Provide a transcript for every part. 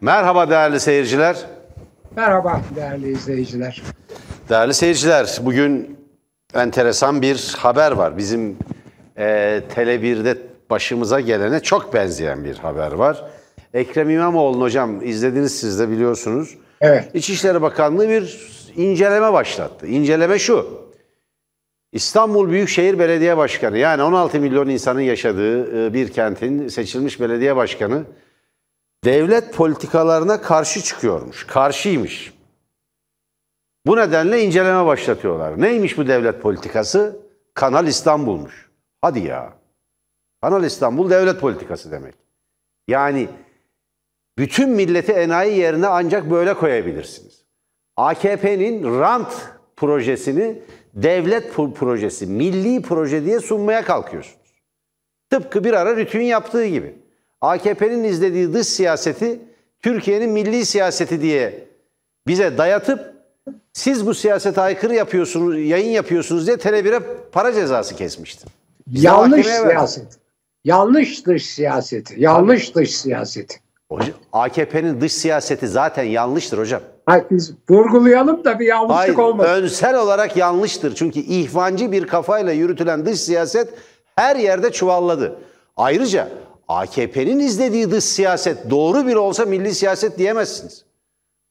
Merhaba değerli seyirciler. Merhaba değerli izleyiciler. Değerli seyirciler, bugün enteresan bir haber var. Bizim e, Tele1'de başımıza gelene çok benzeyen bir haber var. Ekrem İmamoğlu hocam izlediniz siz de biliyorsunuz. Evet. İçişleri Bakanlığı bir inceleme başlattı. İnceleme şu. İstanbul Büyükşehir Belediye Başkanı yani 16 milyon insanın yaşadığı e, bir kentin seçilmiş belediye başkanı devlet politikalarına karşı çıkıyormuş. Karşıymış. Bu nedenle inceleme başlatıyorlar. Neymiş bu devlet politikası? Kanal İstanbul'muş. Hadi ya. Kanal İstanbul devlet politikası demek. Yani bütün milleti enayi yerine ancak böyle koyabilirsiniz. AKP'nin rant projesini devlet projesi, milli proje diye sunmaya kalkıyorsunuz. Tıpkı bir ara Rütü'nün yaptığı gibi. AKP'nin izlediği dış siyaseti Türkiye'nin milli siyaseti diye bize dayatıp siz bu siyasete aykırı yapıyorsunuz, yayın yapıyorsunuz diye tele para cezası kesmişti. Biz yanlış siyaset. Yanlış dış siyaseti. Yanlış Tabii. dış siyaseti. AKP'nin dış siyaseti zaten yanlıştır hocam. Hayır, biz vurgulayalım da bir yanlışlık Hayır, olmasın. Önsel olarak yanlıştır. Çünkü ihvancı bir kafayla yürütülen dış siyaset her yerde çuvalladı. Ayrıca AKP'nin izlediği dış siyaset doğru bir olsa milli siyaset diyemezsiniz.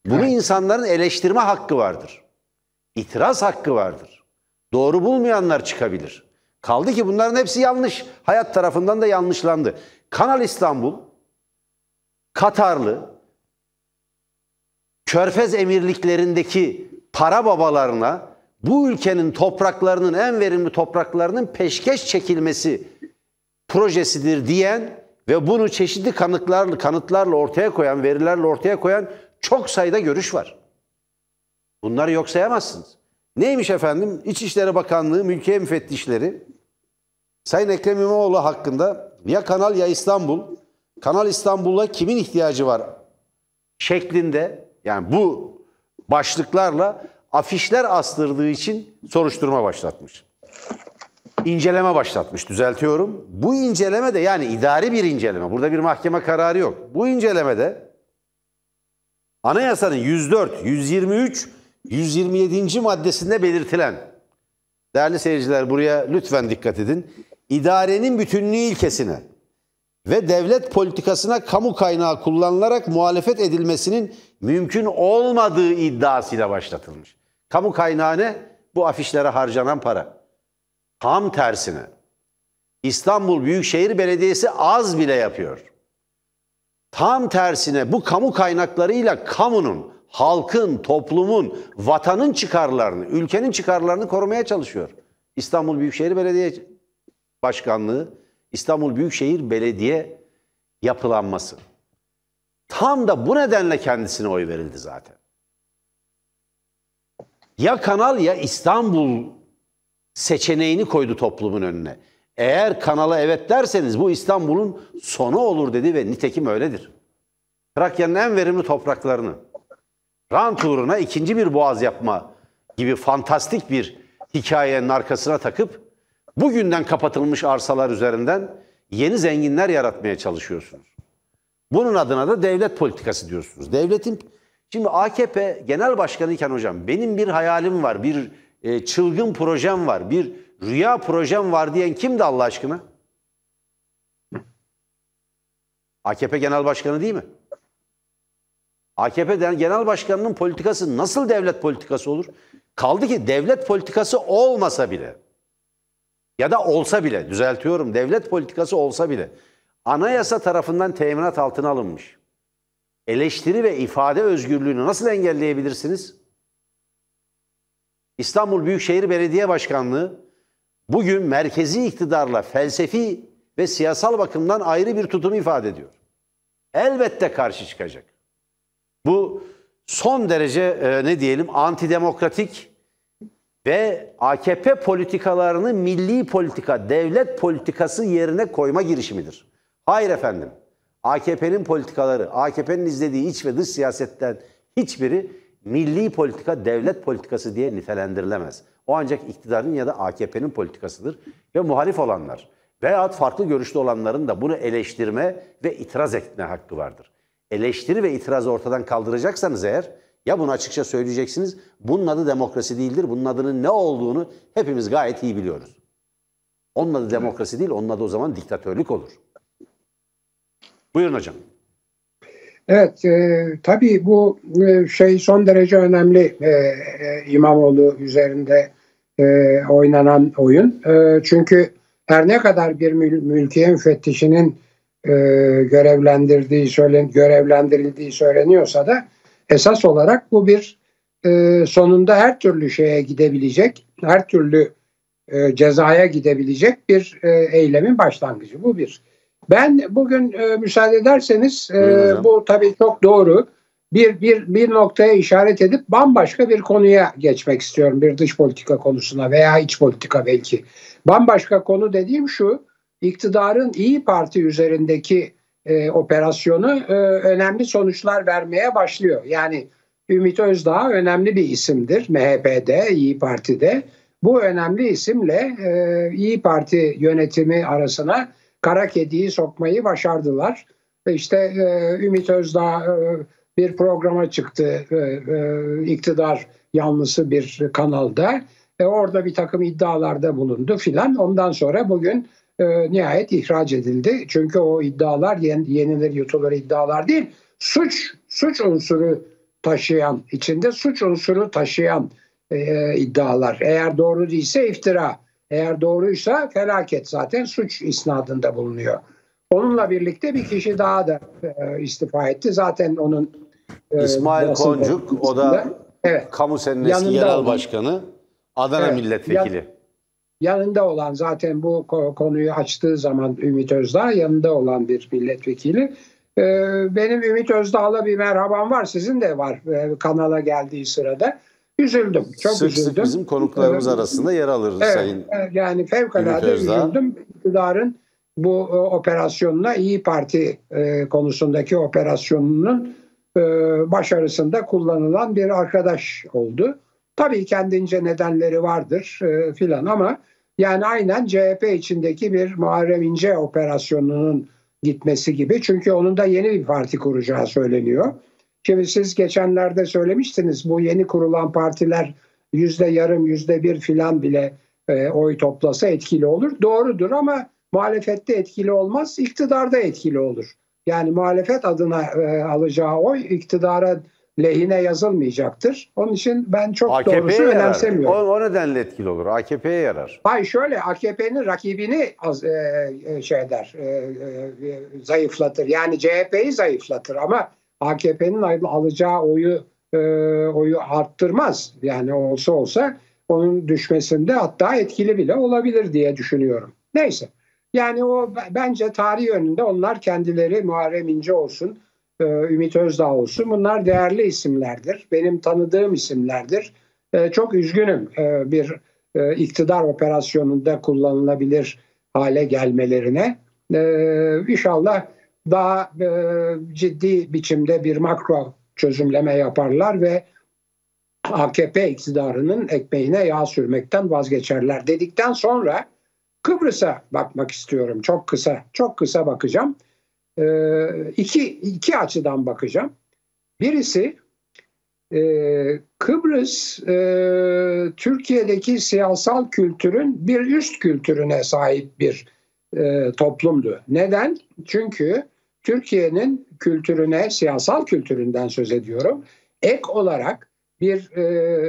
Bunu evet. insanların eleştirme hakkı vardır. İtiraz hakkı vardır. Doğru bulmayanlar çıkabilir. Kaldı ki bunların hepsi yanlış. Hayat tarafından da yanlışlandı. Kanal İstanbul, Katarlı, Körfez emirliklerindeki para babalarına bu ülkenin topraklarının en verimli topraklarının peşkeş çekilmesi projesidir diyen ve bunu çeşitli kanıtlar, kanıtlarla ortaya koyan, verilerle ortaya koyan çok sayıda görüş var. Bunları yok sayamazsınız. Neymiş efendim? İçişleri Bakanlığı mülkiye müfettişleri Sayın Ekrem İmamoğlu hakkında ya Kanal ya İstanbul, Kanal İstanbul'a kimin ihtiyacı var şeklinde yani bu başlıklarla afişler astırdığı için soruşturma başlatmış inceleme başlatmış. Düzeltiyorum. Bu inceleme de yani idari bir inceleme. Burada bir mahkeme kararı yok. Bu incelemede anayasanın 104, 123, 127. maddesinde belirtilen değerli seyirciler buraya lütfen dikkat edin. İdarenin bütünlüğü ilkesine ve devlet politikasına kamu kaynağı kullanılarak muhalefet edilmesinin mümkün olmadığı iddiasıyla başlatılmış. Kamu kaynağı ne? Bu afişlere harcanan para. Tam tersine. İstanbul Büyükşehir Belediyesi az bile yapıyor. Tam tersine bu kamu kaynaklarıyla kamunun, halkın, toplumun, vatanın çıkarlarını, ülkenin çıkarlarını korumaya çalışıyor. İstanbul Büyükşehir Belediye Başkanlığı, İstanbul Büyükşehir Belediye yapılanması. Tam da bu nedenle kendisine oy verildi zaten. Ya kanal ya İstanbul seçeneğini koydu toplumun önüne. Eğer kanala evet derseniz bu İstanbul'un sonu olur dedi ve nitekim öyledir. Trakya'nın en verimli topraklarını rant uğruna ikinci bir boğaz yapma gibi fantastik bir hikayenin arkasına takıp bugünden kapatılmış arsalar üzerinden yeni zenginler yaratmaya çalışıyorsunuz. Bunun adına da devlet politikası diyorsunuz. Devletin şimdi AKP genel başkanı iken hocam benim bir hayalim var, bir e, çılgın projem var, bir rüya projem var diyen kimdi Allah aşkına? AKP Genel Başkanı değil mi? AKP Genel Başkanı'nın politikası nasıl devlet politikası olur? Kaldı ki devlet politikası olmasa bile ya da olsa bile düzeltiyorum devlet politikası olsa bile anayasa tarafından teminat altına alınmış. Eleştiri ve ifade özgürlüğünü nasıl engelleyebilirsiniz? İstanbul Büyükşehir Belediye Başkanlığı bugün merkezi iktidarla felsefi ve siyasal bakımdan ayrı bir tutum ifade ediyor. Elbette karşı çıkacak. Bu son derece e, ne diyelim antidemokratik ve AKP politikalarını milli politika, devlet politikası yerine koyma girişimidir. Hayır efendim. AKP'nin politikaları, AKP'nin izlediği iç ve dış siyasetten hiçbiri milli politika devlet politikası diye nitelendirilemez. O ancak iktidarın ya da AKP'nin politikasıdır ve muhalif olanlar veya farklı görüşlü olanların da bunu eleştirme ve itiraz etme hakkı vardır. Eleştiri ve itirazı ortadan kaldıracaksanız eğer ya bunu açıkça söyleyeceksiniz. Bunun adı demokrasi değildir. Bunun adının ne olduğunu hepimiz gayet iyi biliyoruz. Onun adı demokrasi değil, onun adı o zaman diktatörlük olur. Buyurun hocam. Evet, e, tabii bu e, şey son derece önemli e, e, İmamoğlu üzerinde e, oynanan oyun. E, çünkü her ne kadar bir mül- mülkiye müfettişinin e, görevlendirdiği söylen görevlendirildiği söyleniyorsa da esas olarak bu bir e, sonunda her türlü şeye gidebilecek, her türlü e, cezaya gidebilecek bir e, eylemin başlangıcı. Bu bir. Ben bugün e, müsaade ederseniz e, bu tabii çok doğru bir, bir, bir noktaya işaret edip bambaşka bir konuya geçmek istiyorum. Bir dış politika konusuna veya iç politika belki. Bambaşka konu dediğim şu, iktidarın İyi Parti üzerindeki e, operasyonu e, önemli sonuçlar vermeye başlıyor. Yani Ümit Özdağ önemli bir isimdir MHP'de, İyi Parti'de. Bu önemli isimle e, İyi Parti yönetimi arasına kara kediyi sokmayı başardılar. İşte e, Ümit Özdağ e, bir programa çıktı e, e, iktidar yanlısı bir kanalda. E, orada bir takım iddialarda bulundu filan. Ondan sonra bugün e, nihayet ihraç edildi. Çünkü o iddialar yen, yenilir yutulur iddialar değil. Suç suç unsuru taşıyan içinde suç unsuru taşıyan e, iddialar. Eğer doğru değilse iftira eğer doğruysa felaket zaten suç isnadında bulunuyor. Onunla birlikte bir kişi daha da e, istifa etti. Zaten onun e, İsmail Koncuk o da evet, kamu senesi yerel başkanı Adana evet, milletvekili. yanında olan zaten bu konuyu açtığı zaman Ümit Özdağ yanında olan bir milletvekili. E, benim Ümit Özdağ'la bir merhabam var. Sizin de var e, kanala geldiği sırada. Üzüldüm. Çok sık üzüldüm. Sık bizim konuklarımız üzüldüm. arasında yer alır evet, Sayın Yani fevkalade üzüldüm. İktidarın bu e, operasyonuna İyi Parti e, konusundaki operasyonunun e, başarısında kullanılan bir arkadaş oldu. Tabii kendince nedenleri vardır filan ama yani aynen CHP içindeki bir Muharrem İnce operasyonunun gitmesi gibi. Çünkü onun da yeni bir parti kuracağı söyleniyor. Şimdi siz geçenlerde söylemiştiniz bu yeni kurulan partiler yüzde yarım yüzde bir filan bile e, oy toplasa etkili olur. Doğrudur ama muhalefette etkili olmaz, iktidarda etkili olur. Yani muhalefet adına e, alacağı oy iktidara lehine yazılmayacaktır. Onun için ben çok AKP'ye doğrusu yarar. önemsemiyorum. O, o nedenle etkili olur. AKP'ye yarar. Hayır şöyle AKP'nin rakibini az, e, e, şey eder, e, e, zayıflatır. Yani CHP'yi zayıflatır ama AKP'nin alacağı oyu e, oyu arttırmaz. Yani olsa olsa onun düşmesinde hatta etkili bile olabilir diye düşünüyorum. Neyse. Yani o bence tarih önünde onlar kendileri Muharrem İnce olsun, e, Ümit Özdağ olsun bunlar değerli isimlerdir. Benim tanıdığım isimlerdir. E, çok üzgünüm bir iktidar operasyonunda kullanılabilir hale gelmelerine. E, inşallah daha e, ciddi biçimde bir makro çözümleme yaparlar ve AKP iktidarının ekmeğine yağ sürmekten vazgeçerler dedikten sonra Kıbrıs'a bakmak istiyorum. Çok kısa, çok kısa bakacağım. E, iki, iki açıdan bakacağım. Birisi e, Kıbrıs e, Türkiye'deki siyasal kültürün bir üst kültürüne sahip bir e, toplumdu. Neden? Çünkü Türkiye'nin kültürüne, siyasal kültüründen söz ediyorum. Ek olarak bir e,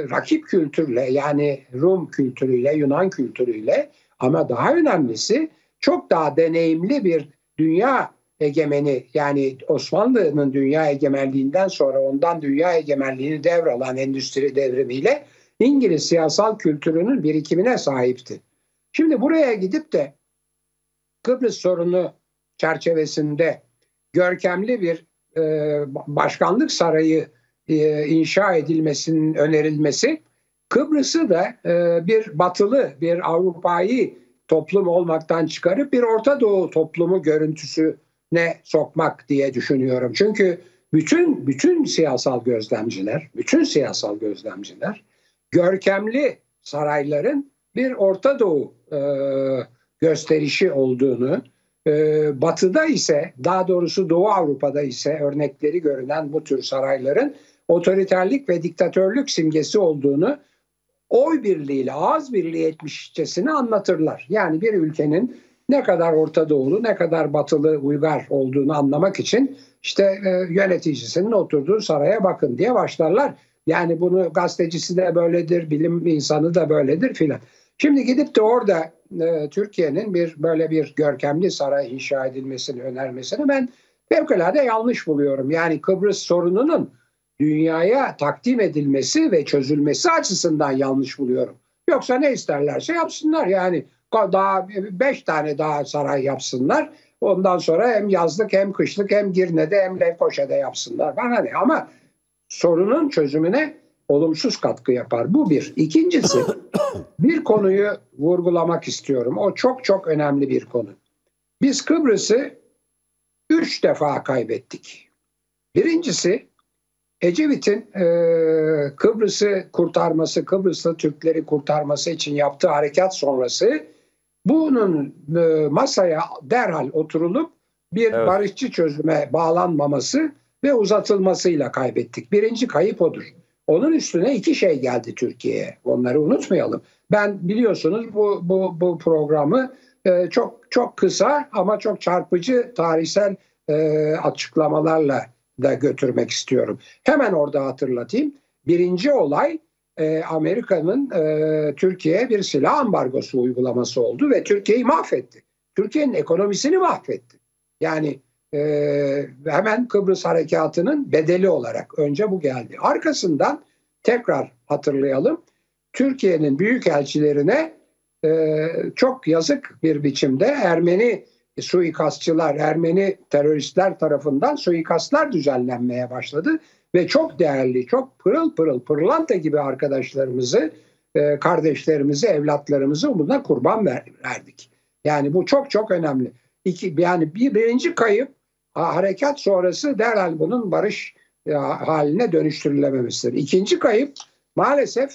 rakip kültürle yani Rum kültürüyle, Yunan kültürüyle ama daha önemlisi çok daha deneyimli bir dünya egemeni yani Osmanlı'nın dünya egemenliğinden sonra ondan dünya egemenliğini devralan endüstri devrimiyle İngiliz siyasal kültürünün birikimine sahipti. Şimdi buraya gidip de Kıbrıs sorunu çerçevesinde görkemli bir e, başkanlık sarayı e, inşa edilmesinin önerilmesi Kıbrıs'ı da e, bir batılı, bir Avrupa'yı toplum olmaktan çıkarıp bir Orta Doğu toplumu görüntüsüne sokmak diye düşünüyorum. Çünkü bütün bütün siyasal gözlemciler, bütün siyasal gözlemciler görkemli sarayların bir Orta Doğu e, gösterişi olduğunu, ee, batı'da ise daha doğrusu Doğu Avrupa'da ise örnekleri görünen bu tür sarayların otoriterlik ve diktatörlük simgesi olduğunu oy birliğiyle ağız birliği etmişçesine anlatırlar. Yani bir ülkenin ne kadar Orta Doğulu ne kadar Batılı uygar olduğunu anlamak için işte e, yöneticisinin oturduğu saraya bakın diye başlarlar. Yani bunu gazetecisi de böyledir, bilim insanı da böyledir filan. Şimdi gidip de orada e, Türkiye'nin bir böyle bir görkemli saray inşa edilmesini önermesini ben fevkalade yanlış buluyorum. Yani Kıbrıs sorununun dünyaya takdim edilmesi ve çözülmesi açısından yanlış buluyorum. Yoksa ne isterlerse yapsınlar yani daha e, beş tane daha saray yapsınlar. Ondan sonra hem yazlık hem kışlık hem Girne'de hem Lefkoşa'da yapsınlar. Bana ne ama sorunun çözümüne olumsuz katkı yapar. Bu bir. İkincisi bir konuyu vurgulamak istiyorum. O çok çok önemli bir konu. Biz Kıbrıs'ı üç defa kaybettik. Birincisi Ecevit'in e, Kıbrıs'ı kurtarması, Kıbrıs'ta Türkleri kurtarması için yaptığı harekat sonrası bunun e, masaya derhal oturulup bir evet. barışçı çözüme bağlanmaması ve uzatılmasıyla kaybettik. Birinci kayıp odur. Onun üstüne iki şey geldi Türkiye'ye. Onları unutmayalım. Ben biliyorsunuz bu bu bu programı e, çok çok kısa ama çok çarpıcı tarihsel e, açıklamalarla da götürmek istiyorum. Hemen orada hatırlatayım. Birinci olay e, Amerika'nın e, Türkiye'ye bir silah ambargosu uygulaması oldu ve Türkiye'yi mahvetti. Türkiye'nin ekonomisini mahvetti. Yani e, hemen Kıbrıs harekatının bedeli olarak önce bu geldi. Arkasından tekrar hatırlayalım. Türkiye'nin büyük elçilerine e, çok yazık bir biçimde Ermeni suikastçılar, Ermeni teröristler tarafından suikastlar düzenlenmeye başladı ve çok değerli, çok pırıl pırıl, pırlanta gibi arkadaşlarımızı, e, kardeşlerimizi, evlatlarımızı buna kurban verdik. Yani bu çok çok önemli. İki, yani bir, birinci kayıp harekat sonrası derhal bunun barış e, haline dönüştürülememesidir. İkinci kayıp maalesef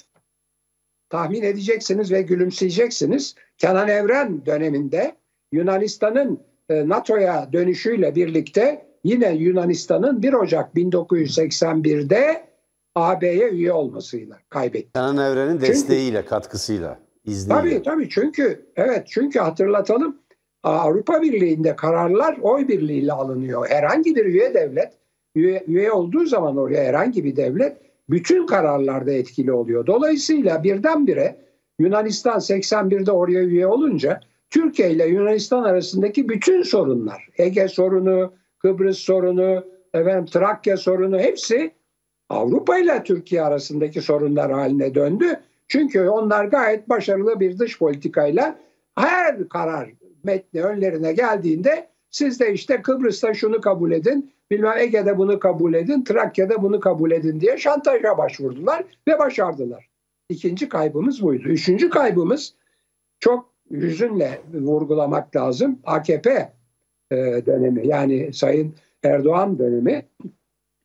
tahmin edeceksiniz ve gülümseyeceksiniz. Kenan Evren döneminde Yunanistan'ın e, NATO'ya dönüşüyle birlikte yine Yunanistan'ın 1 Ocak 1981'de AB'ye üye olmasıyla kaybetti. Kenan Evren'in desteğiyle, çünkü, katkısıyla, izniyle. Tabii tabii çünkü evet çünkü hatırlatalım Avrupa Birliği'nde kararlar oy birliğiyle alınıyor. Herhangi bir üye devlet, üye, üye olduğu zaman oraya herhangi bir devlet bütün kararlarda etkili oluyor. Dolayısıyla birdenbire Yunanistan 81'de oraya üye olunca Türkiye ile Yunanistan arasındaki bütün sorunlar, Ege sorunu, Kıbrıs sorunu, efendim Trakya sorunu hepsi Avrupa ile Türkiye arasındaki sorunlar haline döndü. Çünkü onlar gayet başarılı bir dış politikayla her karar metni önlerine geldiğinde siz de işte Kıbrıs'ta şunu kabul edin, bilmem Ege'de bunu kabul edin, Trakya'da bunu kabul edin diye şantaja başvurdular ve başardılar. İkinci kaybımız buydu. Üçüncü kaybımız çok yüzünle vurgulamak lazım. AKP e, dönemi yani Sayın Erdoğan dönemi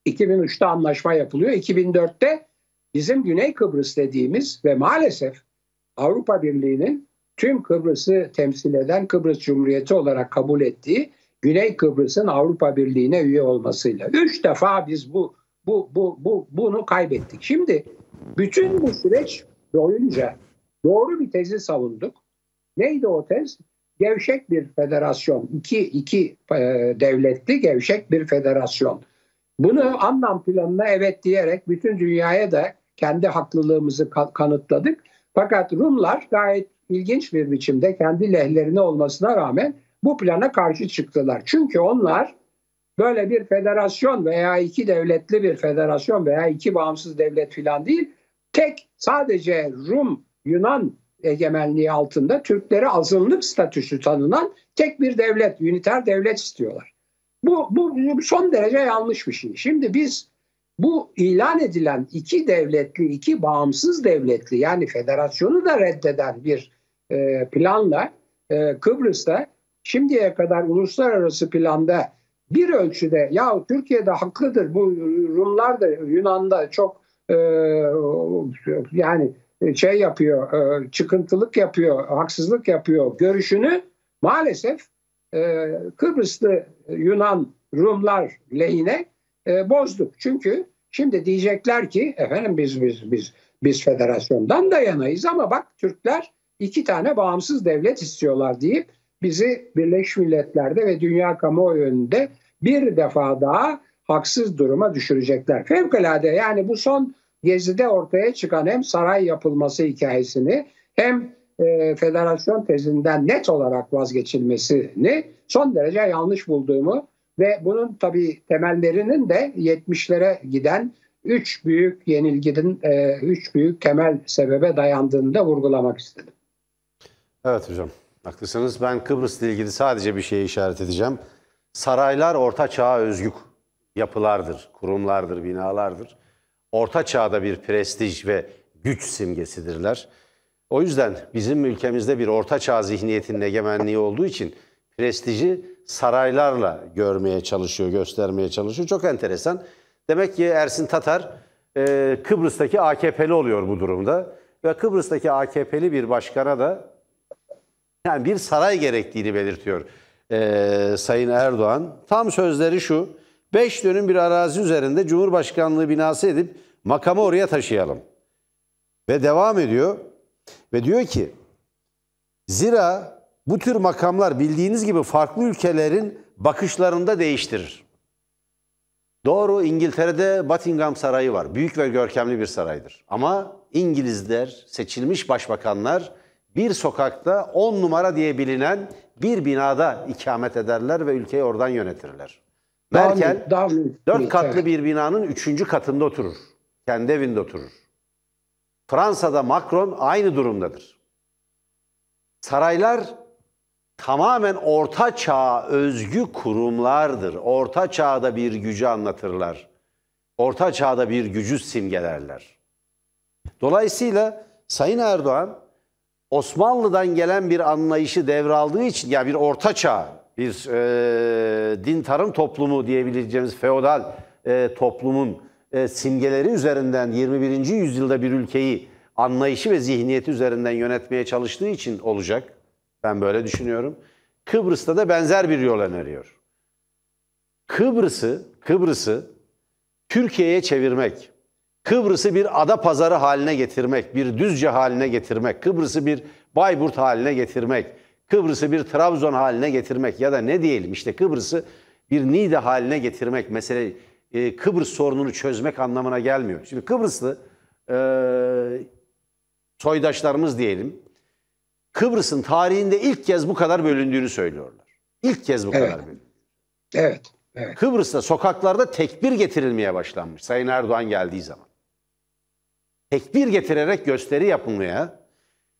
2003'te anlaşma yapılıyor. 2004'te bizim Güney Kıbrıs dediğimiz ve maalesef Avrupa Birliği'nin tüm Kıbrıs'ı temsil eden Kıbrıs Cumhuriyeti olarak kabul ettiği Güney Kıbrıs'ın Avrupa Birliği'ne üye olmasıyla. Üç defa biz bu bu bu bu bunu kaybettik. Şimdi bütün bu süreç boyunca doğru bir tezi savunduk. Neydi o tez? Gevşek bir federasyon, iki, iki e, devletli gevşek bir federasyon. Bunu anlam planına evet diyerek bütün dünyaya da kendi haklılığımızı kanıtladık. Fakat Rumlar gayet ilginç bir biçimde kendi lehlerine olmasına rağmen bu plana karşı çıktılar. Çünkü onlar böyle bir federasyon veya iki devletli bir federasyon veya iki bağımsız devlet filan değil, tek sadece Rum, Yunan egemenliği altında Türkleri azınlık statüsü tanınan tek bir devlet, üniter devlet istiyorlar. Bu, bu son derece yanlış bir şey. Şimdi biz bu ilan edilen iki devletli, iki bağımsız devletli yani federasyonu da reddeden bir e, planla e, Kıbrıs'ta şimdiye kadar uluslararası planda bir ölçüde ya Türkiye'de haklıdır bu Rumlar da Yunan'da çok e, yani şey yapıyor, e, çıkıntılık yapıyor, haksızlık yapıyor görüşünü maalesef e, Kıbrıslı Yunan Rumlar lehine e, bozduk. Çünkü şimdi diyecekler ki efendim biz biz biz biz federasyondan da yanayız ama bak Türkler iki tane bağımsız devlet istiyorlar deyip bizi Birleşmiş Milletler'de ve dünya kamuoyu önünde bir defa daha haksız duruma düşürecekler. Fevkalade yani bu son gezide ortaya çıkan hem saray yapılması hikayesini hem e, federasyon tezinden net olarak vazgeçilmesini son derece yanlış bulduğumu ve bunun tabii temellerinin de 70'lere giden üç büyük yenilginin, e, üç büyük temel sebebe dayandığını da vurgulamak istedim. Evet hocam, haklısınız. Ben Kıbrıs'la ilgili sadece bir şeye işaret edeceğim. Saraylar orta çağa özgü yapılardır, kurumlardır, binalardır. Orta çağda bir prestij ve güç simgesidirler. O yüzden bizim ülkemizde bir orta çağ zihniyetinin egemenliği olduğu için prestiji saraylarla görmeye çalışıyor, göstermeye çalışıyor. Çok enteresan. Demek ki Ersin Tatar e, Kıbrıs'taki AKP'li oluyor bu durumda. Ve Kıbrıs'taki AKP'li bir başkana da yani bir saray gerektiğini belirtiyor e, Sayın Erdoğan. Tam sözleri şu, Beş dönüm bir arazi üzerinde Cumhurbaşkanlığı binası edip makamı oraya taşıyalım. Ve devam ediyor ve diyor ki, zira bu tür makamlar bildiğiniz gibi farklı ülkelerin bakışlarında değiştirir. Doğru İngiltere'de Buckingham Sarayı var. Büyük ve görkemli bir saraydır. Ama İngilizler, seçilmiş başbakanlar bir sokakta on numara diye bilinen bir binada ikamet ederler ve ülkeyi oradan yönetirler. Daha Merkel daha dört katlı bir binanın üçüncü katında oturur. Kendi evinde oturur. Fransa'da Macron aynı durumdadır. Saraylar tamamen orta çağa özgü kurumlardır. Orta çağda bir gücü anlatırlar. Orta çağda bir gücü simgelerler. Dolayısıyla Sayın Erdoğan Osmanlı'dan gelen bir anlayışı devraldığı için ya yani bir orta çağ, bir e, din tarım toplumu diyebileceğimiz feodal e, toplumun e, simgeleri üzerinden 21. yüzyılda bir ülkeyi anlayışı ve zihniyeti üzerinden yönetmeye çalıştığı için olacak. Ben böyle düşünüyorum. Kıbrıs'ta da benzer bir yol öneriyor. Kıbrıs'ı, Kıbrıs'ı Türkiye'ye çevirmek, Kıbrıs'ı bir ada pazarı haline getirmek, bir düzce haline getirmek, Kıbrıs'ı bir Bayburt haline getirmek, Kıbrıs'ı bir Trabzon haline getirmek ya da ne diyelim işte Kıbrıs'ı bir Niğde haline getirmek mesele e, Kıbrıs sorununu çözmek anlamına gelmiyor. Şimdi Kıbrıslı e, soydaşlarımız diyelim Kıbrıs'ın tarihinde ilk kez bu kadar bölündüğünü söylüyorlar. İlk kez bu evet. kadar bölündü. Evet. Evet. Kıbrıs'ta sokaklarda tekbir getirilmeye başlanmış Sayın Erdoğan geldiği zaman. Tekbir getirerek gösteri yapılmaya,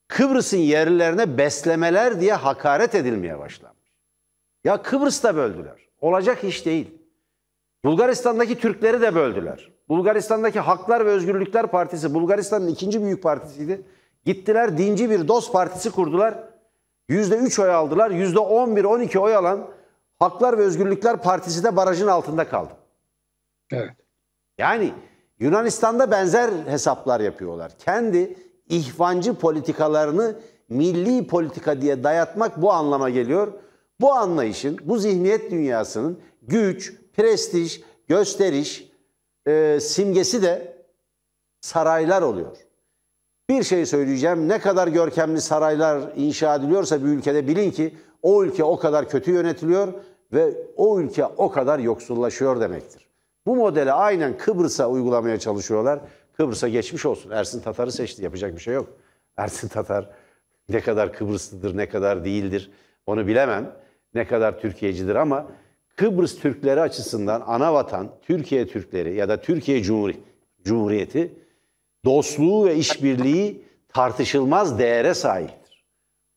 Kıbrıs'ın yerlilerine beslemeler diye hakaret edilmeye başlanmış. Ya Kıbrıs'ta böldüler. Olacak iş değil. Bulgaristan'daki Türkleri de böldüler. Bulgaristan'daki Haklar ve Özgürlükler Partisi, Bulgaristan'ın ikinci büyük partisiydi. Gittiler dinci bir dost partisi kurdular. %3 oy aldılar. %11-12 oy alan Haklar ve Özgürlükler Partisi de barajın altında kaldı. Evet. Yani Yunanistan'da benzer hesaplar yapıyorlar. Kendi ihvancı politikalarını milli politika diye dayatmak bu anlama geliyor. Bu anlayışın, bu zihniyet dünyasının güç, prestij, gösteriş e, simgesi de saraylar oluyor. Bir şey söyleyeceğim. Ne kadar görkemli saraylar inşa ediliyorsa bir ülkede bilin ki o ülke o kadar kötü yönetiliyor ve o ülke o kadar yoksullaşıyor demektir. Bu modeli aynen Kıbrıs'a uygulamaya çalışıyorlar. Kıbrıs'a geçmiş olsun. Ersin Tatar'ı seçti. Yapacak bir şey yok. Ersin Tatar ne kadar Kıbrıslıdır, ne kadar değildir onu bilemem. Ne kadar Türkiyecidir ama Kıbrıs Türkleri açısından ana vatan Türkiye Türkleri ya da Türkiye Cumhuriyeti dostluğu ve işbirliği tartışılmaz değere sahiptir.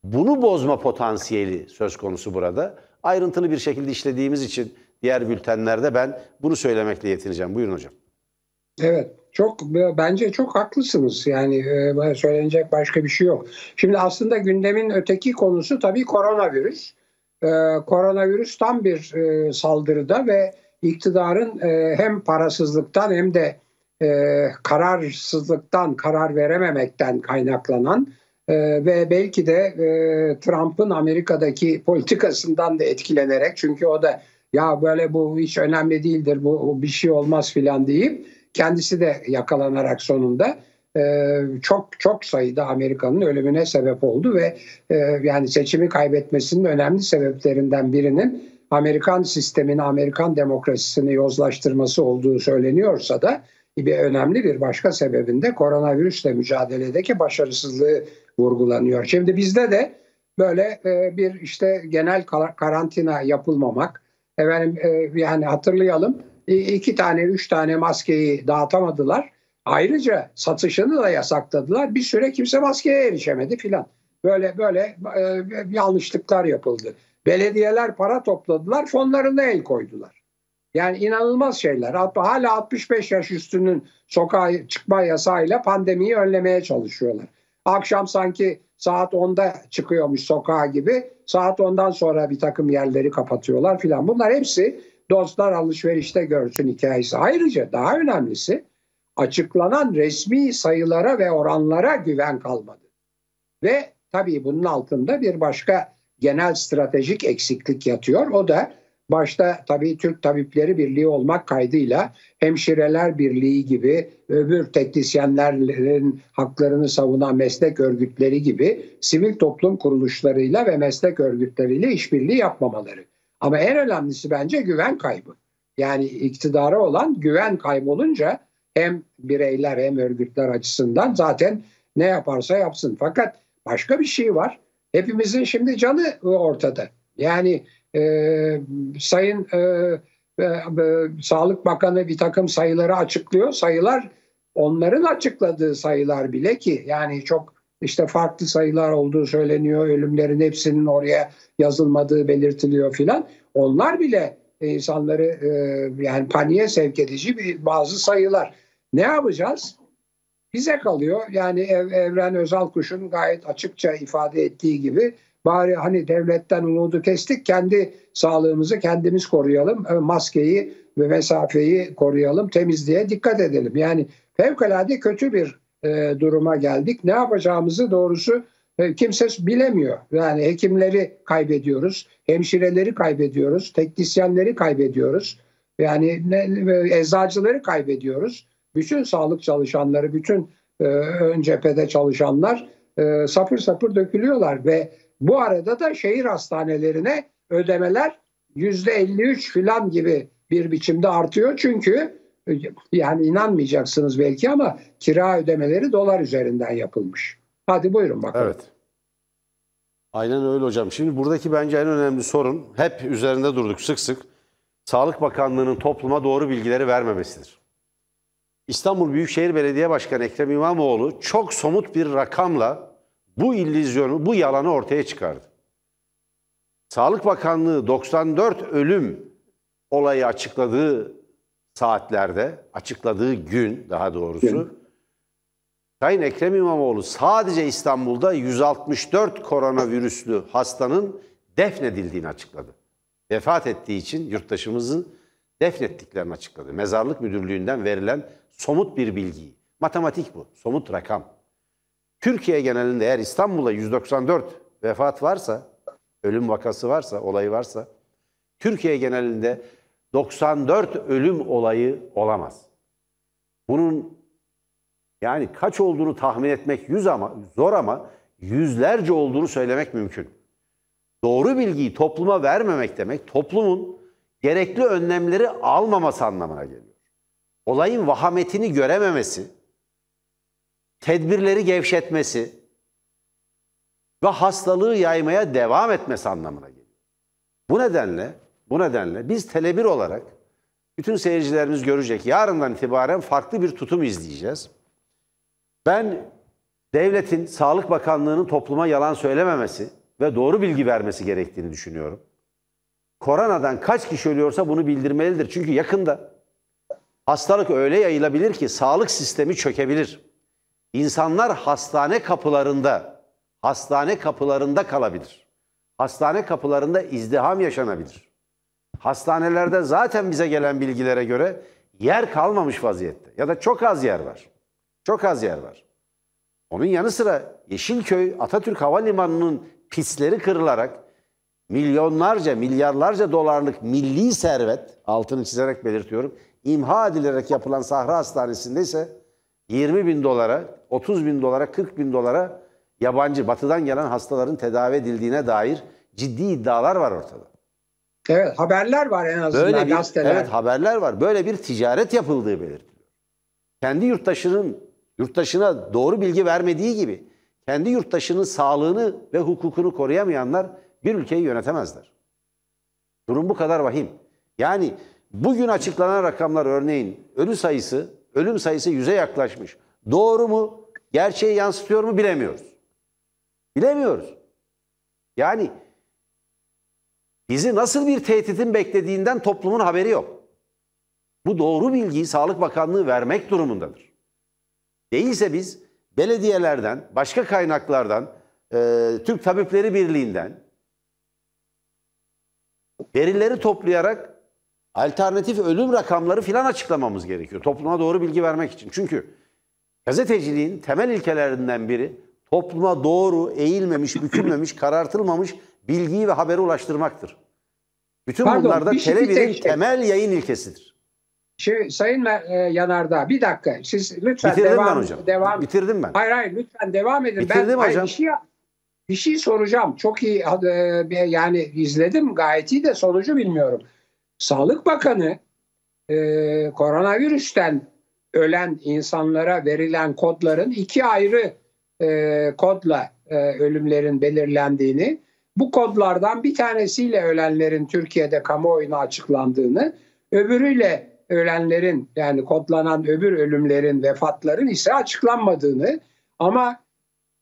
Bunu bozma potansiyeli söz konusu burada. Ayrıntılı bir şekilde işlediğimiz için diğer bültenlerde ben bunu söylemekle yetineceğim. Buyurun hocam. Evet çok bence çok haklısınız yani e, söylenecek başka bir şey yok. Şimdi aslında gündemin öteki konusu tabii koronavirüs. Ee, koronavirüs tam bir e, saldırıda ve iktidarın e, hem parasızlıktan hem de e, kararsızlıktan, karar verememekten kaynaklanan e, ve belki de e, Trump'ın Amerika'daki politikasından da etkilenerek çünkü o da ya böyle bu hiç önemli değildir, bu bir şey olmaz filan deyip kendisi de yakalanarak sonunda ee, çok çok sayıda Amerikanın ölümüne sebep oldu ve e, yani seçimi kaybetmesinin önemli sebeplerinden birinin Amerikan sistemini, Amerikan demokrasisini yozlaştırması olduğu söyleniyorsa da gibi önemli bir başka sebebinde koronavirüsle mücadeledeki başarısızlığı vurgulanıyor. Şimdi bizde de böyle e, bir işte genel karantina yapılmamak. Efendim e, yani hatırlayalım iki tane üç tane maskeyi dağıtamadılar. Ayrıca satışını da yasakladılar. Bir süre kimse maskeye erişemedi filan. Böyle böyle e, yanlışlıklar yapıldı. Belediyeler para topladılar, fonlarına el koydular. Yani inanılmaz şeyler. Hala 65 yaş üstünün sokağa çıkma yasağıyla pandemiyi önlemeye çalışıyorlar. Akşam sanki saat 10'da çıkıyormuş sokağa gibi. Saat 10'dan sonra bir takım yerleri kapatıyorlar filan. Bunlar hepsi dostlar alışverişte görsün hikayesi. Ayrıca daha önemlisi açıklanan resmi sayılara ve oranlara güven kalmadı. Ve tabii bunun altında bir başka genel stratejik eksiklik yatıyor. O da Başta tabii Türk Tabipleri Birliği olmak kaydıyla Hemşireler Birliği gibi öbür teknisyenlerin haklarını savunan meslek örgütleri gibi sivil toplum kuruluşlarıyla ve meslek örgütleriyle işbirliği yapmamaları. Ama en önemlisi bence güven kaybı. Yani iktidara olan güven kaybolunca hem bireyler hem örgütler açısından zaten ne yaparsa yapsın. Fakat başka bir şey var. Hepimizin şimdi canı ortada. Yani ee, e, Sayın e, e, Sağlık Bakanı bir takım sayıları açıklıyor. Sayılar onların açıkladığı sayılar bile ki yani çok işte farklı sayılar olduğu söyleniyor. Ölümlerin hepsinin oraya yazılmadığı belirtiliyor filan. Onlar bile insanları e, yani paniğe sevk edici bir, bazı sayılar. Ne yapacağız? Bize kalıyor. Yani Ev, Evren Özalkuş'un gayet açıkça ifade ettiği gibi Bari hani devletten umudu kestik kendi sağlığımızı kendimiz koruyalım. E, maskeyi ve mesafeyi koruyalım. Temizliğe dikkat edelim. Yani fevkalade kötü bir e, duruma geldik. Ne yapacağımızı doğrusu e, kimse bilemiyor. Yani hekimleri kaybediyoruz, hemşireleri kaybediyoruz, teknisyenleri kaybediyoruz. Yani ne, e, eczacıları kaybediyoruz. Bütün sağlık çalışanları, bütün e, ön cephede çalışanlar e, sapır sapır dökülüyorlar ve bu arada da şehir hastanelerine ödemeler %53 filan gibi bir biçimde artıyor. Çünkü yani inanmayacaksınız belki ama kira ödemeleri dolar üzerinden yapılmış. Hadi buyurun bakalım. Evet. Aynen öyle hocam. Şimdi buradaki bence en önemli sorun hep üzerinde durduk sık sık. Sağlık Bakanlığı'nın topluma doğru bilgileri vermemesidir. İstanbul Büyükşehir Belediye Başkanı Ekrem İmamoğlu çok somut bir rakamla bu illüzyonu, bu yalanı ortaya çıkardı. Sağlık Bakanlığı 94 ölüm olayı açıkladığı saatlerde, açıkladığı gün daha doğrusu gün. Sayın Ekrem İmamoğlu sadece İstanbul'da 164 koronavirüslü hastanın defnedildiğini açıkladı. Vefat ettiği için yurttaşımızın defnettiklerini açıkladı. Mezarlık müdürlüğünden verilen somut bir bilgiyi. Matematik bu, somut rakam. Türkiye genelinde eğer İstanbul'da 194 vefat varsa, ölüm vakası varsa, olayı varsa, Türkiye genelinde 94 ölüm olayı olamaz. Bunun yani kaç olduğunu tahmin etmek yüz ama zor ama yüzlerce olduğunu söylemek mümkün. Doğru bilgiyi topluma vermemek demek toplumun gerekli önlemleri almaması anlamına geliyor. Olayın vahametini görememesi, tedbirleri gevşetmesi ve hastalığı yaymaya devam etmesi anlamına geliyor. Bu nedenle, bu nedenle biz telebir olarak bütün seyircilerimiz görecek. Yarından itibaren farklı bir tutum izleyeceğiz. Ben devletin, Sağlık Bakanlığı'nın topluma yalan söylememesi ve doğru bilgi vermesi gerektiğini düşünüyorum. Koronadan kaç kişi ölüyorsa bunu bildirmelidir. Çünkü yakında hastalık öyle yayılabilir ki sağlık sistemi çökebilir. İnsanlar hastane kapılarında, hastane kapılarında kalabilir. Hastane kapılarında izdiham yaşanabilir. Hastanelerde zaten bize gelen bilgilere göre yer kalmamış vaziyette ya da çok az yer var. Çok az yer var. Onun yanı sıra Yeşilköy Atatürk Havalimanı'nın pisleri kırılarak milyonlarca, milyarlarca dolarlık milli servet, altını çizerek belirtiyorum, imha edilerek yapılan Sahra Hastanesi'nde ise 20 bin dolara 30 bin dolara, 40 bin dolara yabancı, batıdan gelen hastaların tedavi edildiğine dair ciddi iddialar var ortada. Evet, haberler var en azından Böyle bir, gazeteler. Evet, haberler var. Böyle bir ticaret yapıldığı belirtiliyor. Kendi yurttaşının, yurttaşına doğru bilgi vermediği gibi kendi yurttaşının sağlığını ve hukukunu koruyamayanlar bir ülkeyi yönetemezler. Durum bu kadar vahim. Yani bugün açıklanan rakamlar örneğin ölü sayısı, ölüm sayısı yüze yaklaşmış. Doğru mu? Gerçeği yansıtıyor mu bilemiyoruz. Bilemiyoruz. Yani bizi nasıl bir tehditin beklediğinden toplumun haberi yok. Bu doğru bilgiyi Sağlık Bakanlığı vermek durumundadır. Değilse biz belediyelerden, başka kaynaklardan, e, Türk Tabipleri Birliği'nden verileri toplayarak alternatif ölüm rakamları filan açıklamamız gerekiyor. Topluma doğru bilgi vermek için. Çünkü Gazeteciliğin temel ilkelerinden biri topluma doğru, eğilmemiş, bükülmemiş, karartılmamış bilgiyi ve haberi ulaştırmaktır. Bütün Pardon, bunlar da şey. temel yayın ilkesidir. Şey, Sayın e, Yanardağ bir dakika siz lütfen Bitirdim devam, ben hocam. devam. Bitirdim ben. Hayır hayır lütfen devam edin. Bitirdim ben, hocam. bir, şey, bir şey soracağım. Çok iyi e, yani izledim gayet iyi de sonucu bilmiyorum. Sağlık Bakanı e, koronavirüsten ölen insanlara verilen kodların iki ayrı e, kodla e, ölümlerin belirlendiğini, bu kodlardan bir tanesiyle ölenlerin Türkiye'de kamuoyuna açıklandığını, öbürüyle ölenlerin yani kodlanan öbür ölümlerin, vefatların ise açıklanmadığını ama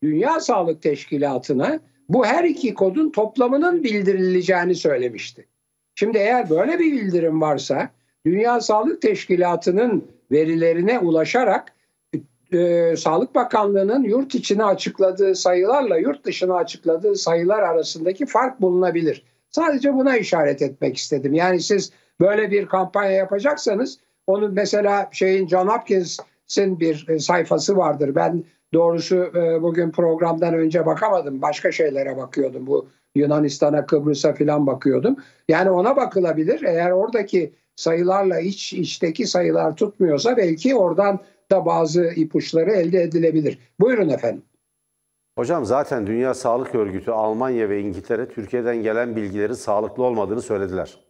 Dünya Sağlık Teşkilatı'na bu her iki kodun toplamının bildirileceğini söylemişti. Şimdi eğer böyle bir bildirim varsa Dünya Sağlık Teşkilatı'nın verilerine ulaşarak e, Sağlık Bakanlığı'nın yurt içine açıkladığı sayılarla yurt dışına açıkladığı sayılar arasındaki fark bulunabilir. Sadece buna işaret etmek istedim. Yani siz böyle bir kampanya yapacaksanız onun mesela şeyin John Hopkins'in bir e, sayfası vardır. Ben doğrusu e, bugün programdan önce bakamadım. Başka şeylere bakıyordum. Bu Yunanistan'a, Kıbrıs'a filan bakıyordum. Yani ona bakılabilir. Eğer oradaki sayılarla iç içteki sayılar tutmuyorsa belki oradan da bazı ipuçları elde edilebilir. Buyurun efendim. Hocam zaten Dünya Sağlık Örgütü, Almanya ve İngiltere Türkiye'den gelen bilgilerin sağlıklı olmadığını söylediler.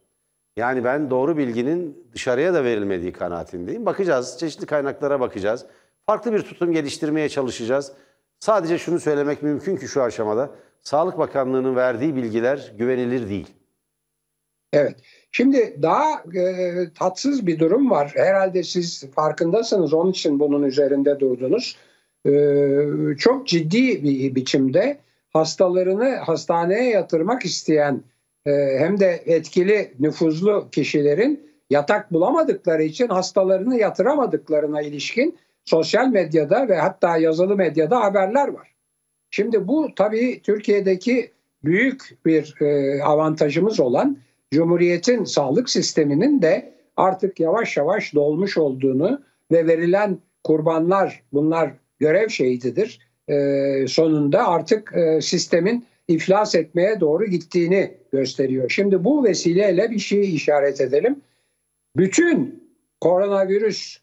Yani ben doğru bilginin dışarıya da verilmediği kanaatindeyim. Bakacağız, çeşitli kaynaklara bakacağız. Farklı bir tutum geliştirmeye çalışacağız. Sadece şunu söylemek mümkün ki şu aşamada Sağlık Bakanlığı'nın verdiği bilgiler güvenilir değil. Evet. Şimdi daha e, tatsız bir durum var. Herhalde siz farkındasınız. Onun için bunun üzerinde durdunuz. E, çok ciddi bir biçimde hastalarını hastaneye yatırmak isteyen e, hem de etkili nüfuzlu kişilerin yatak bulamadıkları için hastalarını yatıramadıklarına ilişkin sosyal medyada ve hatta yazılı medyada haberler var. Şimdi bu tabii Türkiye'deki büyük bir e, avantajımız olan Cumhuriyet'in sağlık sisteminin de artık yavaş yavaş dolmuş olduğunu ve verilen kurbanlar bunlar görev şehididir. E, ee, sonunda artık e, sistemin iflas etmeye doğru gittiğini gösteriyor. Şimdi bu vesileyle bir şey işaret edelim. Bütün koronavirüs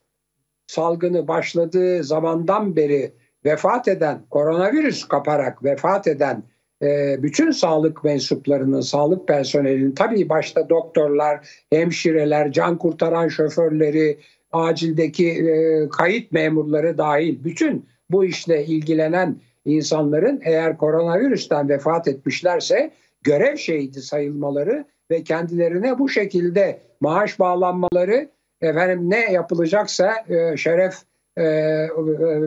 salgını başladığı zamandan beri vefat eden, koronavirüs kaparak vefat eden ee, bütün sağlık mensuplarının, sağlık personelinin, tabii başta doktorlar, hemşireler, can kurtaran şoförleri, acildeki e, kayıt memurları dahil bütün bu işle ilgilenen insanların eğer koronavirüsten vefat etmişlerse görev şehidi sayılmaları ve kendilerine bu şekilde maaş bağlanmaları efendim ne yapılacaksa e, şeref e,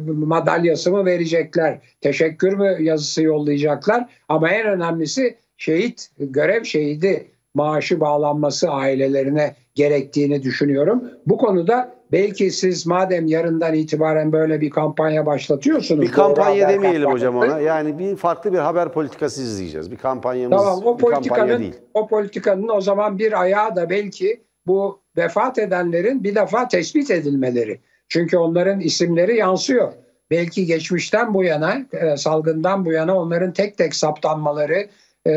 madalyasımı verecekler, teşekkür mü yazısı yollayacaklar. Ama en önemlisi şehit, görev şehidi maaşı bağlanması ailelerine gerektiğini düşünüyorum. Bu konuda belki siz madem yarından itibaren böyle bir kampanya başlatıyorsunuz. Bir kampanya demeyelim hocam ona. Yani bir farklı bir haber politikası izleyeceğiz. Bir kampanyamız tamam, o bir politikanın, kampanya değil. O politikanın o zaman bir ayağı da belki bu vefat edenlerin bir defa tespit edilmeleri. Çünkü onların isimleri yansıyor. Belki geçmişten bu yana, e, salgından bu yana onların tek tek saptanmaları e,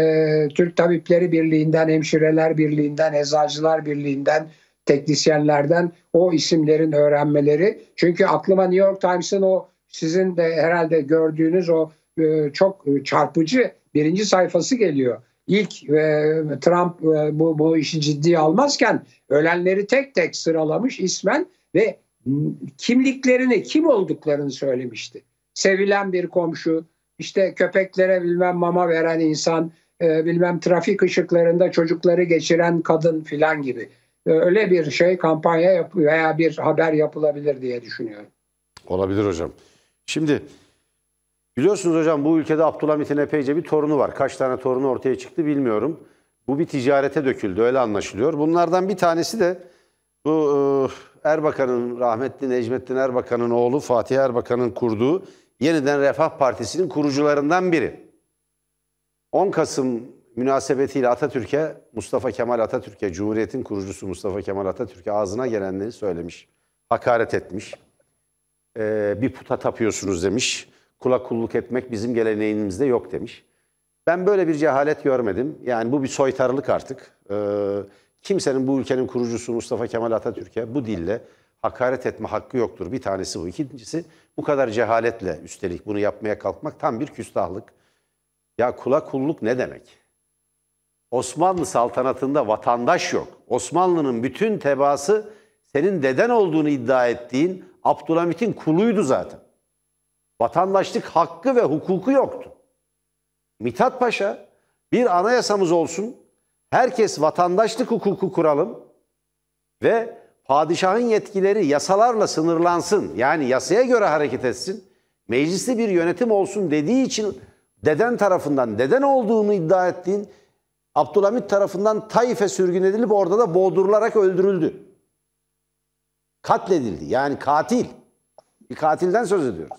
Türk Tabipleri Birliği'nden, Hemşireler Birliği'nden, Eczacılar Birliği'nden, teknisyenlerden o isimlerin öğrenmeleri. Çünkü aklıma New York Times'ın o sizin de herhalde gördüğünüz o e, çok çarpıcı birinci sayfası geliyor. İlk e, Trump e, bu, bu işi ciddiye almazken ölenleri tek tek sıralamış ismen ve kimliklerini, kim olduklarını söylemişti. Sevilen bir komşu, işte köpeklere bilmem mama veren insan, e, bilmem trafik ışıklarında çocukları geçiren kadın filan gibi. E, öyle bir şey kampanya yap- veya bir haber yapılabilir diye düşünüyorum. Olabilir hocam. Şimdi biliyorsunuz hocam bu ülkede Abdülhamit'in epeyce bir torunu var. Kaç tane torunu ortaya çıktı bilmiyorum. Bu bir ticarete döküldü öyle anlaşılıyor. Bunlardan bir tanesi de bu eh, Erbakan'ın, rahmetli Necmettin Erbakan'ın oğlu Fatih Erbakan'ın kurduğu yeniden Refah Partisi'nin kurucularından biri. 10 Kasım münasebetiyle Atatürk'e, Mustafa Kemal Atatürk'e, Cumhuriyet'in kurucusu Mustafa Kemal Atatürk'e ağzına gelenleri söylemiş. Hakaret etmiş. Ee, bir puta tapıyorsunuz demiş. Kula kulluk etmek bizim geleneğimizde yok demiş. Ben böyle bir cehalet görmedim. Yani bu bir soytarılık artık. Ee, Kimsenin bu ülkenin kurucusu Mustafa Kemal Atatürk'e bu dille hakaret etme hakkı yoktur. Bir tanesi bu. İkincisi bu kadar cehaletle üstelik bunu yapmaya kalkmak tam bir küstahlık. Ya kula kulluk ne demek? Osmanlı saltanatında vatandaş yok. Osmanlı'nın bütün tebaası senin deden olduğunu iddia ettiğin Abdülhamit'in kuluydu zaten. Vatandaşlık hakkı ve hukuku yoktu. Mithat Paşa bir anayasamız olsun herkes vatandaşlık hukuku kuralım ve padişahın yetkileri yasalarla sınırlansın. Yani yasaya göre hareket etsin. Mecliste bir yönetim olsun dediği için deden tarafından, deden olduğunu iddia ettiğin Abdülhamit tarafından Taif'e sürgün edilip orada da boğdurularak öldürüldü. Katledildi. Yani katil. Bir katilden söz ediyoruz.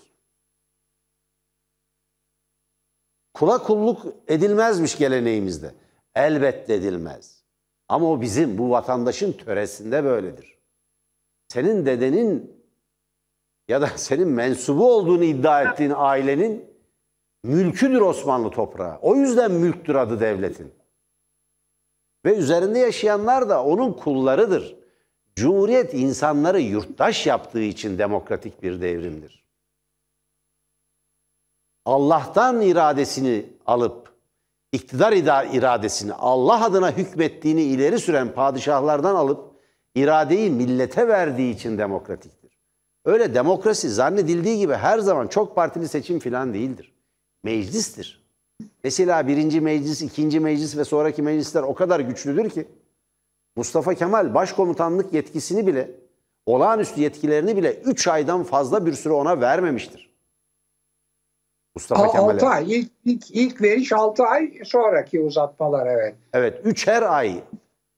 Kula kulluk edilmezmiş geleneğimizde elbette edilmez. Ama o bizim, bu vatandaşın töresinde böyledir. Senin dedenin ya da senin mensubu olduğunu iddia ettiğin ailenin mülküdür Osmanlı toprağı. O yüzden mülktür adı devletin. Ve üzerinde yaşayanlar da onun kullarıdır. Cumhuriyet insanları yurttaş yaptığı için demokratik bir devrimdir. Allah'tan iradesini alıp iktidar iradesini Allah adına hükmettiğini ileri süren padişahlardan alıp iradeyi millete verdiği için demokratiktir. Öyle demokrasi zannedildiği gibi her zaman çok partili seçim filan değildir. Meclistir. Mesela birinci meclis, ikinci meclis ve sonraki meclisler o kadar güçlüdür ki Mustafa Kemal başkomutanlık yetkisini bile, olağanüstü yetkilerini bile 3 aydan fazla bir süre ona vermemiştir. Mustafa Kemal'e. 6 ay. İlk, ilk, ilk veriş 6 ay sonraki uzatmalar evet. Evet. Üçer ay.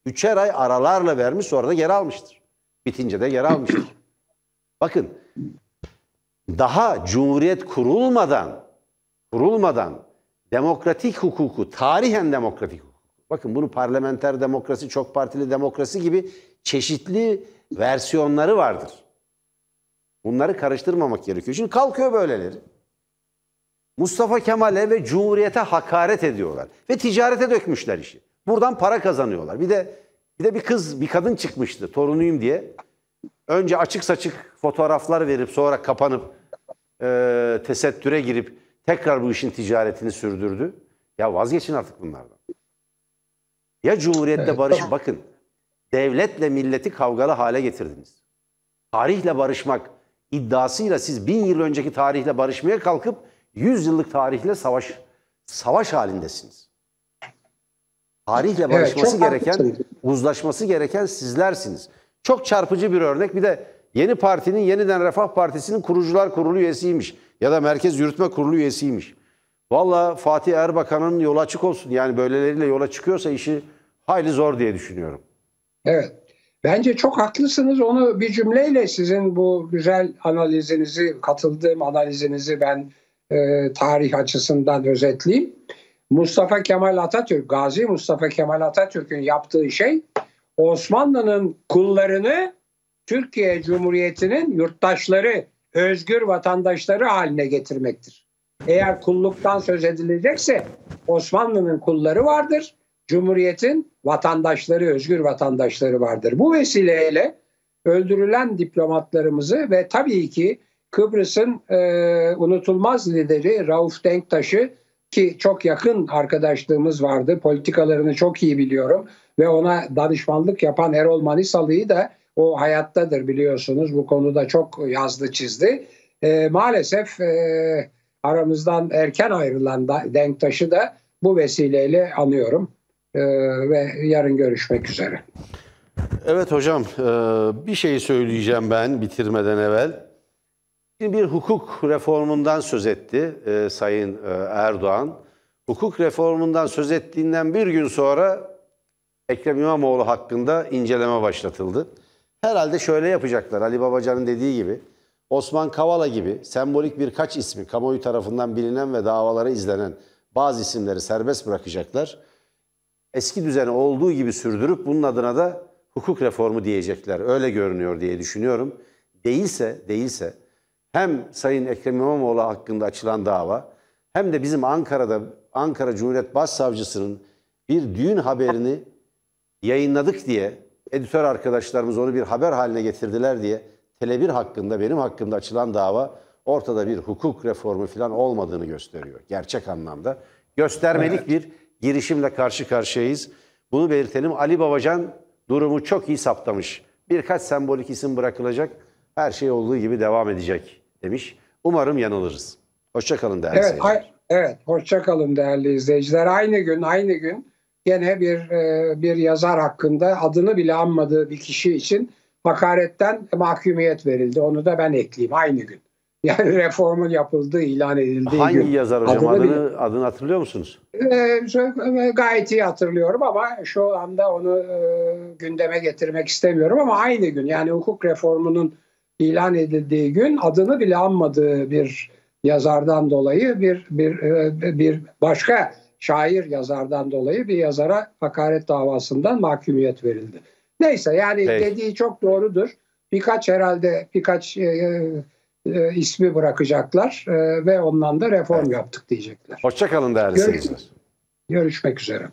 Üçer ay aralarla vermiş sonra da geri almıştır. Bitince de geri almıştır. Bakın daha cumhuriyet kurulmadan kurulmadan demokratik hukuku, tarihen demokratik hukuku. Bakın bunu parlamenter demokrasi, çok partili demokrasi gibi çeşitli versiyonları vardır. Bunları karıştırmamak gerekiyor. Şimdi kalkıyor böyleleri. Mustafa Kemal'e ve Cumhuriyete hakaret ediyorlar. Ve ticarete dökmüşler işi. Buradan para kazanıyorlar. Bir de bir de bir kız, bir kadın çıkmıştı torunuyum diye. Önce açık saçık fotoğraflar verip sonra kapanıp e, tesettüre girip tekrar bu işin ticaretini sürdürdü. Ya vazgeçin artık bunlardan. Ya Cumhuriyet'te evet, barış tamam. bakın. Devletle milleti kavgalı hale getirdiniz. Tarihle barışmak iddiasıyla siz bin yıl önceki tarihle barışmaya kalkıp 100 yıllık tarihle savaş savaş halindesiniz. Tarihle barışması evet, gereken, uzlaşması gereken sizlersiniz. Çok çarpıcı bir örnek. Bir de yeni partinin yeniden Refah Partisi'nin kurucular kurulu üyesiymiş. Ya da Merkez Yürütme Kurulu üyesiymiş. Valla Fatih Erbakan'ın yolu açık olsun. Yani böyleleriyle yola çıkıyorsa işi hayli zor diye düşünüyorum. Evet. Bence çok haklısınız. Onu bir cümleyle sizin bu güzel analizinizi, katıldığım analizinizi ben e, tarih açısından özetleyeyim. Mustafa Kemal Atatürk, Gazi Mustafa Kemal Atatürk'ün yaptığı şey Osmanlı'nın kullarını Türkiye Cumhuriyeti'nin yurttaşları, özgür vatandaşları haline getirmektir. Eğer kulluktan söz edilecekse Osmanlı'nın kulları vardır, Cumhuriyet'in vatandaşları, özgür vatandaşları vardır. Bu vesileyle öldürülen diplomatlarımızı ve tabii ki Kıbrıs'ın e, unutulmaz lideri Rauf Denktaş'ı ki çok yakın arkadaşlığımız vardı. Politikalarını çok iyi biliyorum ve ona danışmanlık yapan Erol Manisalı'yı da o hayattadır biliyorsunuz. Bu konuda çok yazdı çizdi. E, maalesef e, aramızdan erken ayrılan da, Denktaş'ı da bu vesileyle anıyorum e, ve yarın görüşmek üzere. Evet hocam e, bir şey söyleyeceğim ben bitirmeden evvel. Şimdi bir hukuk reformundan söz etti e, Sayın e, Erdoğan. Hukuk reformundan söz ettiğinden bir gün sonra Ekrem İmamoğlu hakkında inceleme başlatıldı. Herhalde şöyle yapacaklar Ali Babacan'ın dediği gibi. Osman Kavala gibi sembolik birkaç ismi kamuoyu tarafından bilinen ve davalara izlenen bazı isimleri serbest bırakacaklar. Eski düzeni olduğu gibi sürdürüp bunun adına da hukuk reformu diyecekler. Öyle görünüyor diye düşünüyorum. Değilse, değilse hem Sayın Ekrem İmamoğlu hakkında açılan dava hem de bizim Ankara'da Ankara Cumhuriyet Başsavcısının bir düğün haberini yayınladık diye editör arkadaşlarımız onu bir haber haline getirdiler diye Tele1 hakkında benim hakkımda açılan dava ortada bir hukuk reformu falan olmadığını gösteriyor gerçek anlamda. Göstermelik evet. bir girişimle karşı karşıyayız. Bunu belirtelim. Ali Babacan durumu çok iyi saptamış. Birkaç sembolik isim bırakılacak. Her şey olduğu gibi devam edecek demiş. Umarım yanılırız. Hoşçakalın değerli evet, seyirciler. evet, hoşçakalın değerli izleyiciler. Aynı gün, aynı gün gene bir e, bir yazar hakkında adını bile anmadığı bir kişi için hakaretten mahkumiyet verildi. Onu da ben ekleyeyim aynı gün. Yani reformun yapıldığı ilan edildiği Hangi gün. Hangi yazar hocam adını, adını, bile... adını hatırlıyor musunuz? E, e, gayet iyi hatırlıyorum ama şu anda onu e, gündeme getirmek istemiyorum ama aynı gün yani hukuk reformunun ilan edildiği gün adını bile anmadığı bir yazardan dolayı bir bir e, bir başka şair yazardan dolayı bir yazara hakaret davasından mahkumiyet verildi. Neyse yani Peki. dediği çok doğrudur. Birkaç herhalde birkaç e, e, e ismi bırakacaklar e, ve ondan da reform evet. yaptık diyecekler. Hoşçakalın değerli Görüş- seyirciler. Görüşmek üzere.